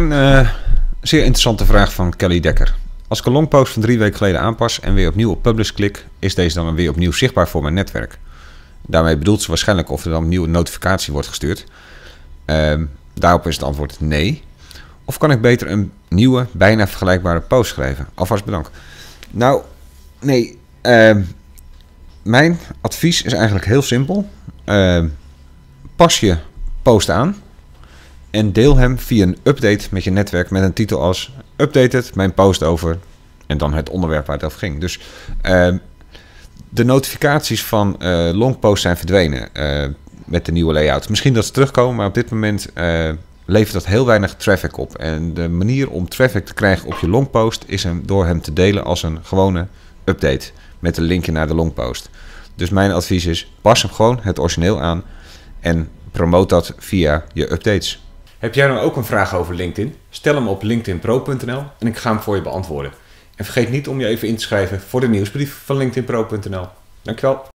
Een eh, zeer interessante vraag van Kelly Dekker. Als ik een longpost van drie weken geleden aanpas en weer opnieuw op publish klik, is deze dan weer opnieuw zichtbaar voor mijn netwerk. Daarmee bedoelt ze waarschijnlijk of er dan opnieuw een notificatie wordt gestuurd. Ehm, daarop is het antwoord nee. Of kan ik beter een nieuwe, bijna vergelijkbare post schrijven? Alvast bedankt. Nou, nee. Ehm, mijn advies is eigenlijk heel simpel. Ehm, pas je post aan en deel hem via een update met je netwerk met een titel als Updated, mijn post over en dan het onderwerp waar het over ging. Dus ehm, de notificaties van uh, posts zijn verdwenen eh, met de nieuwe layout. Misschien dat ze terugkomen, maar op dit moment eh, levert dat heel weinig traffic op. En de manier om traffic te krijgen op je longpost is hem, door hem te delen als een gewone update met een linkje naar de longpost. Dus mijn advies is, pas hem gewoon het origineel aan en promoot dat via je updates. Heb jij nou ook een vraag over LinkedIn? Stel hem op linkedinpro.nl en ik ga hem voor je beantwoorden. En vergeet niet om je even in te schrijven voor de nieuwsbrief van linkedinpro.nl. Dankjewel.